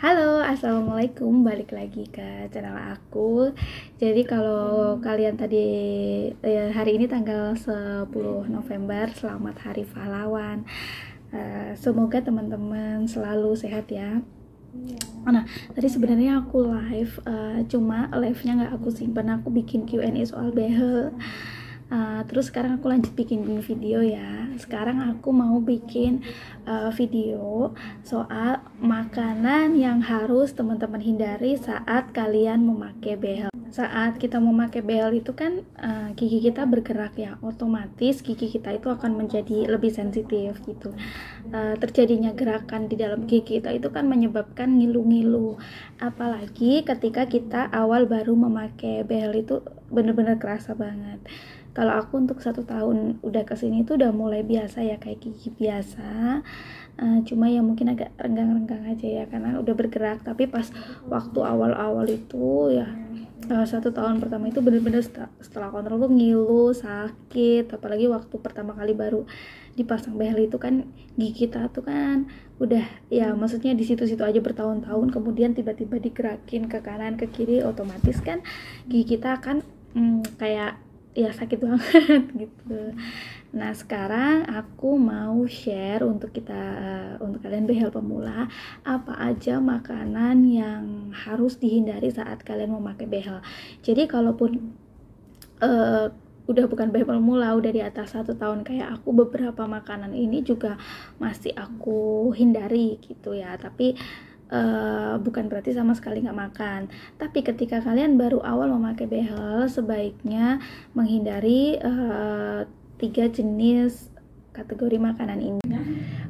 Halo, assalamualaikum. Balik lagi ke channel aku. Jadi kalau kalian tadi eh, hari ini tanggal 10 November, selamat Hari Pahlawan. Eh, semoga teman-teman selalu sehat ya. Iya. Nah, tadi sebenarnya aku live, eh, cuma live-nya nggak aku simpan. aku bikin Q&A soal behel. Eh, terus sekarang aku lanjut bikin video ya sekarang aku mau bikin uh, video soal makanan yang harus teman-teman hindari saat kalian memakai behel saat kita memakai behel itu kan uh, gigi kita bergerak ya otomatis gigi kita itu akan menjadi lebih sensitif gitu uh, terjadinya gerakan di dalam gigi kita itu kan menyebabkan ngilu-ngilu apalagi ketika kita awal baru memakai behel itu benar-benar kerasa banget kalau aku untuk satu tahun udah kesini tuh udah mulai biasa ya kayak gigi biasa uh, cuma ya mungkin agak renggang-renggang aja ya karena udah bergerak tapi pas waktu awal-awal itu ya uh, satu tahun pertama itu bener-bener setelah kontrol tuh ngilu sakit apalagi waktu pertama kali baru dipasang behel itu kan gigi kita tuh kan udah ya maksudnya di situ-situ aja bertahun-tahun kemudian tiba-tiba digerakin ke kanan ke kiri otomatis kan gigi kita akan hmm, kayak ya sakit banget gitu. Nah sekarang aku mau share untuk kita eh, untuk kalian behel pemula apa aja makanan yang harus dihindari saat kalian memakai behel. Jadi kalaupun uh, udah bukan behel pemula udah di atas satu tahun kayak aku beberapa makanan ini juga masih aku hindari gitu ya. Tapi Eh, bukan berarti sama sekali nggak makan. Tapi ketika kalian baru awal memakai behel, sebaiknya menghindari uh, tiga jenis kategori makanan ini.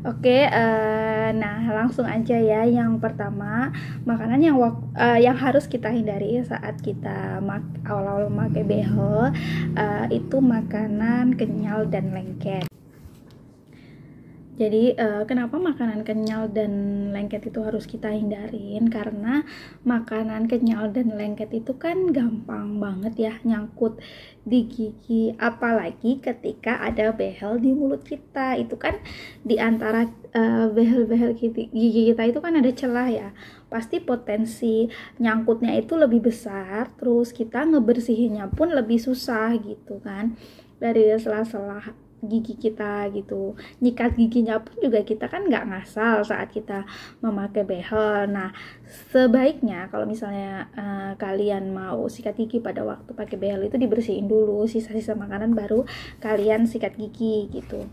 Oke, uh, nah langsung aja ya. Yang pertama, makanan yang uh, yang harus kita hindari saat kita awal-awal memakai behel uh, itu makanan kenyal dan lengket. Jadi uh, kenapa makanan kenyal dan lengket itu harus kita hindarin? Karena makanan kenyal dan lengket itu kan gampang banget ya nyangkut di gigi, apalagi ketika ada behel di mulut kita. Itu kan di antara uh, behel-behel gigi kita itu kan ada celah ya. Pasti potensi nyangkutnya itu lebih besar, terus kita ngebersihinnya pun lebih susah gitu kan. Dari sela-sela gigi kita gitu nyikat giginya pun juga kita kan nggak ngasal saat kita memakai behel nah sebaiknya kalau misalnya uh, kalian mau sikat gigi pada waktu pakai behel itu dibersihin dulu sisa-sisa makanan baru kalian sikat gigi gitu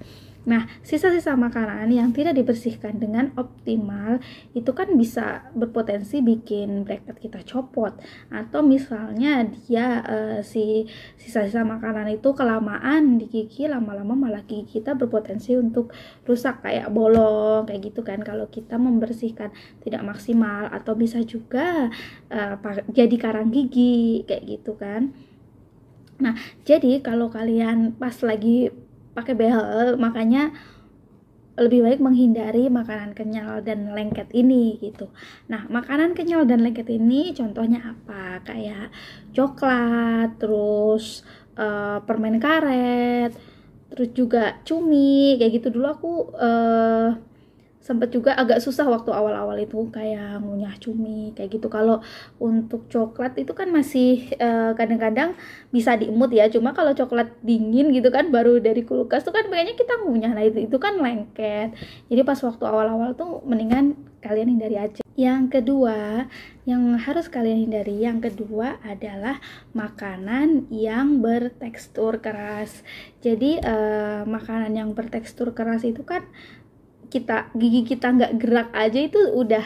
Nah, sisa-sisa makanan yang tidak dibersihkan dengan optimal itu kan bisa berpotensi bikin bracket kita copot atau misalnya dia uh, si sisa-sisa makanan itu kelamaan di gigi lama-lama malah gigi kita berpotensi untuk rusak kayak bolong kayak gitu kan kalau kita membersihkan tidak maksimal atau bisa juga uh, jadi karang gigi kayak gitu kan. Nah, jadi kalau kalian pas lagi pakai behel makanya lebih baik menghindari makanan kenyal dan lengket ini gitu. Nah, makanan kenyal dan lengket ini contohnya apa? Kayak coklat, terus uh, permen karet, terus juga cumi, kayak gitu dulu aku uh, sempet juga agak susah waktu awal-awal itu kayak ngunyah cumi kayak gitu kalau untuk coklat itu kan masih eh, kadang-kadang uh, bisa diemut ya cuma kalau coklat dingin gitu kan baru dari kulkas tuh kan pengennya kita ngunyah nah itu itu kan lengket jadi pas waktu awal-awal tuh mendingan kalian hindari aja yang kedua yang harus kalian hindari yang kedua adalah makanan yang bertekstur keras jadi uh, makanan yang bertekstur keras itu kan kita gigi kita nggak gerak aja itu udah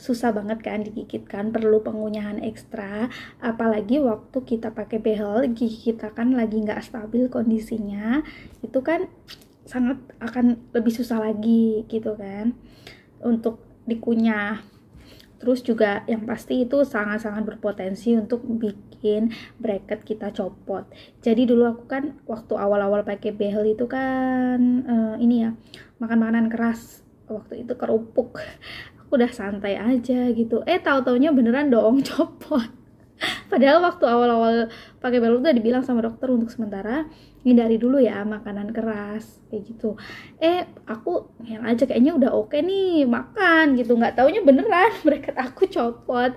susah banget kan digigit kan perlu pengunyahan ekstra apalagi waktu kita pakai behel gigi kita kan lagi nggak stabil kondisinya itu kan sangat akan lebih susah lagi gitu kan untuk dikunyah terus juga yang pasti itu sangat-sangat berpotensi untuk bikin bracket kita copot jadi dulu aku kan waktu awal-awal pakai behel itu kan uh, ini ya makan makanan keras waktu itu kerupuk aku udah santai aja gitu eh tahu taunya beneran dong copot Padahal waktu awal-awal pakai balok udah dibilang sama dokter untuk sementara hindari dulu ya makanan keras kayak gitu. Eh aku ngel aja kayaknya udah oke okay nih makan gitu. Nggak taunya beneran mereka aku copot.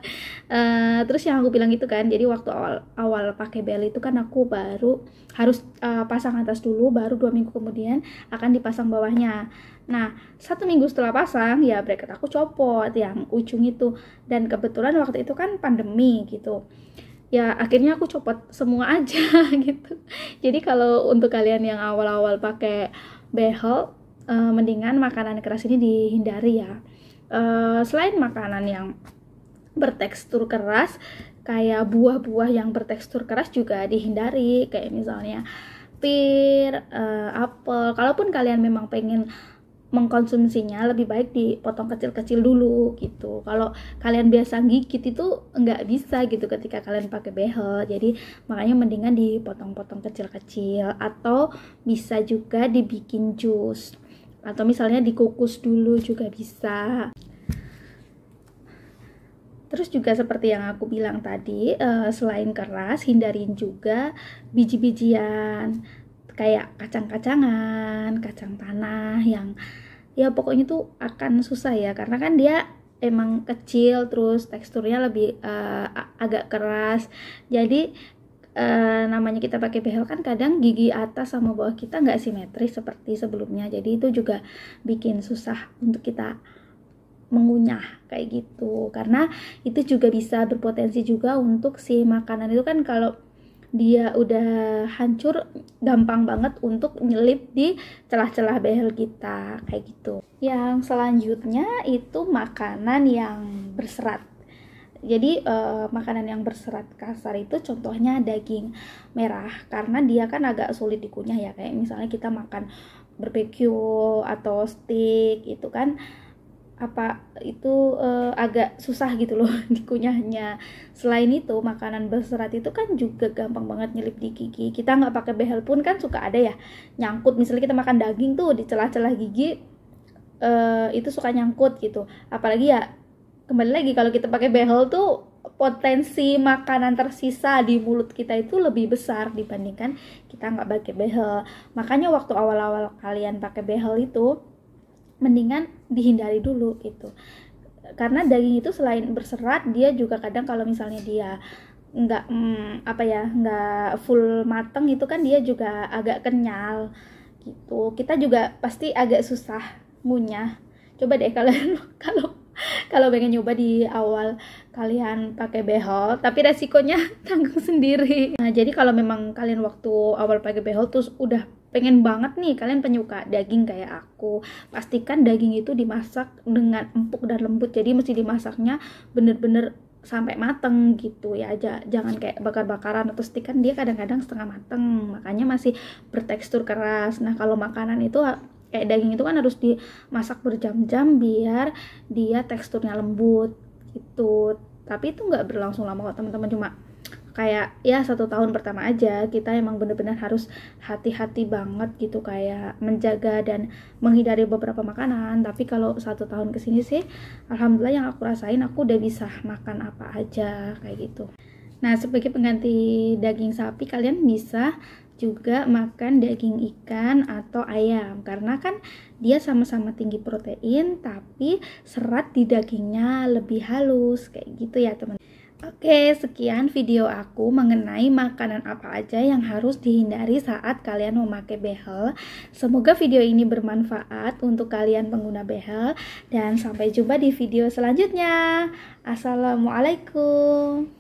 Uh, terus yang aku bilang itu kan. Jadi waktu awal awal pakai bel itu kan aku baru harus uh, pasang atas dulu. Baru dua minggu kemudian akan dipasang bawahnya. Nah, satu minggu setelah pasang, ya bracket aku copot yang ujung itu. Dan kebetulan waktu itu kan pandemi gitu ya akhirnya aku copot semua aja gitu jadi kalau untuk kalian yang awal-awal pakai behel uh, mendingan makanan keras ini dihindari ya uh, selain makanan yang bertekstur keras kayak buah-buah yang bertekstur keras juga dihindari kayak misalnya pir, uh, apel. Kalaupun kalian memang pengen mengkonsumsinya lebih baik dipotong kecil-kecil dulu gitu. Kalau kalian biasa gigit itu nggak bisa gitu ketika kalian pakai behel. Jadi makanya mendingan dipotong-potong kecil-kecil atau bisa juga dibikin jus atau misalnya dikukus dulu juga bisa. Terus juga seperti yang aku bilang tadi, eh, selain keras, hindarin juga biji-bijian kayak kacang-kacangan, kacang tanah yang ya pokoknya tuh akan susah ya karena kan dia emang kecil terus teksturnya lebih uh, agak keras. Jadi uh, namanya kita pakai behel kan kadang gigi atas sama bawah kita nggak simetris seperti sebelumnya. Jadi itu juga bikin susah untuk kita mengunyah kayak gitu karena itu juga bisa berpotensi juga untuk si makanan itu kan kalau dia udah hancur gampang banget untuk nyelip di celah-celah behel kita kayak gitu yang selanjutnya itu makanan yang berserat jadi eh, makanan yang berserat kasar itu contohnya daging merah karena dia kan agak sulit dikunyah ya kayak misalnya kita makan barbecue atau steak itu kan apa itu uh, agak susah gitu loh dikunyahnya selain itu makanan berserat itu kan juga gampang banget nyelip di gigi kita nggak pakai behel pun kan suka ada ya nyangkut misalnya kita makan daging tuh di celah-celah gigi uh, itu suka nyangkut gitu apalagi ya kembali lagi kalau kita pakai behel tuh potensi makanan tersisa di mulut kita itu lebih besar dibandingkan kita nggak pakai behel makanya waktu awal-awal kalian pakai behel itu mendingan dihindari dulu gitu karena daging itu selain berserat dia juga kadang kalau misalnya dia nggak hmm, apa ya nggak full mateng itu kan dia juga agak kenyal gitu kita juga pasti agak susah ngunyah coba deh kalian kalau kalau pengen nyoba di awal kalian pakai behel tapi resikonya tanggung sendiri nah jadi kalau memang kalian waktu awal pakai behel terus udah pengen banget nih kalian penyuka daging kayak aku pastikan daging itu dimasak dengan empuk dan lembut jadi mesti dimasaknya bener-bener sampai mateng gitu ya aja jangan kayak bakar-bakaran atau stik kan dia kadang-kadang setengah mateng makanya masih bertekstur keras nah kalau makanan itu kayak daging itu kan harus dimasak berjam-jam biar dia teksturnya lembut gitu tapi itu nggak berlangsung lama kok teman-teman cuma kayak ya satu tahun pertama aja kita emang bener-bener harus hati-hati banget gitu kayak menjaga dan menghindari beberapa makanan tapi kalau satu tahun kesini sih alhamdulillah yang aku rasain aku udah bisa makan apa aja kayak gitu nah sebagai pengganti daging sapi kalian bisa juga makan daging ikan atau ayam karena kan dia sama-sama tinggi protein tapi serat di dagingnya lebih halus kayak gitu ya teman Oke, sekian video aku mengenai makanan apa aja yang harus dihindari saat kalian memakai behel. Semoga video ini bermanfaat untuk kalian pengguna behel dan sampai jumpa di video selanjutnya. Assalamualaikum.